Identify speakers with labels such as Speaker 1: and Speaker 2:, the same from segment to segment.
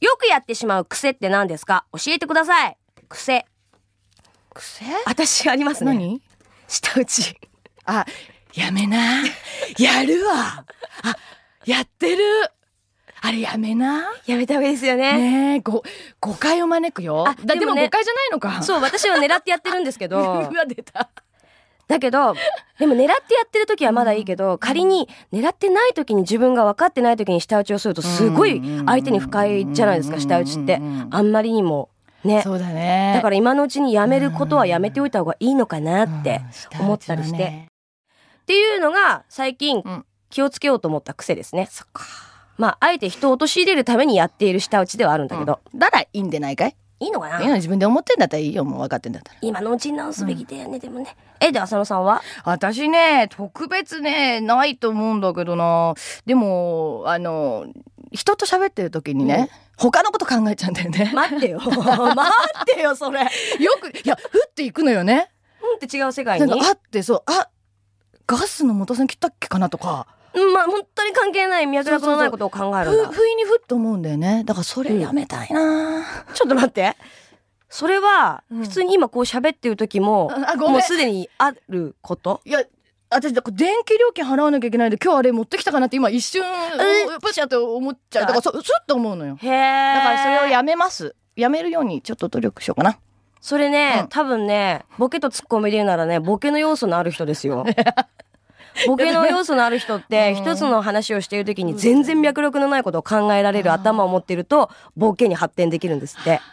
Speaker 1: よくやってしまう癖って何ですか教えてください。癖。癖私ありますね。何舌打ち。
Speaker 2: あ、やめな。やるわ。あ、やってる。あれやめな。やめた方がいいですよね。ね誤解を招くよ。あ、でも,、ね、でも誤解じゃないのか。そう、私は狙ってやってるんですけど。うわ、出た。だけど、
Speaker 1: でも狙ってやってる時はまだいいけど、仮に狙ってない時に自分が分かってない時に舌打ちをするとすごい相手に不快じゃないですか、舌打ちって。あんまりにも。ね。そうだね。だから今のうちにやめることはやめておいた方がいいのかなって思ったりして。ね、っていうのが最近気をつけようと思った癖ですね。そっか。まあ、あえて人を陥れるためにやっている舌打ちではあるんだけど。だらいいんでないかいいいのかないいの自分で
Speaker 2: 思ってんだったらいいよもう分かってんだったら今のうちに直すべきだよね、でもねえで浅野さんは私ね特別ねないと思うんだけどなでもあの人と喋ってる時にね、他のこと考えちゃうんだよね待ってよ 待ってよそれよくいやふっていくのよね
Speaker 1: うんって違う世界にあっ
Speaker 2: てそうあガスの元栓切ったっけかなとか
Speaker 1: まあ本当に関係ない脈絡のないことを考えるんだ不
Speaker 2: 意にふっと思うんだよねだからそれやめたいな、うん、ちょっと待ってそれは普通に今こう喋ってる時も、うん、もうすでにあることいや私だから電気料金払わなきゃいけないで今日あれ持ってきたかなって今一瞬パシャって思っちゃうだからそスッと思うのよへだからそれをやめますやめるようにちょっと努力しようかな
Speaker 1: それね、うん、多分ねボケとツッコミで言うならねボケの要素のある人ですよ ボケの要素のある人って一つの話をしている時に全然脈絡のないことを考えられる頭を持っているとボケに発展できるんですって。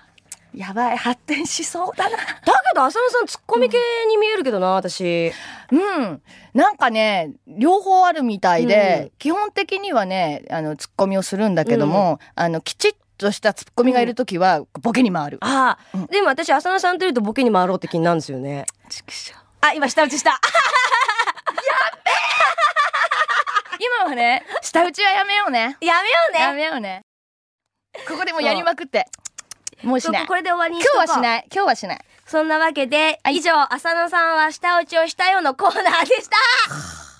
Speaker 1: やばい発展
Speaker 2: しそうだな。だけど浅野さんツッコミ系に見えるけどな、私。うんなんかね両方あるみたいで、基本的にはねあのツッコミをするんだけども、あのきちっとしたツッコミがいる時はボケに回る。ああ、うんでも
Speaker 1: 私浅野さんというとボケに回ろうって気になるんですよね。ちく
Speaker 2: しょうあ今下打ちした。ろうね舌打ちはやめようねやめようねやめようねここでもやりまくってもうしないこれで終わりにし今日はしない今日はしないそんなわけで、以上浅野さんは舌打ちをしたようのコーナーでした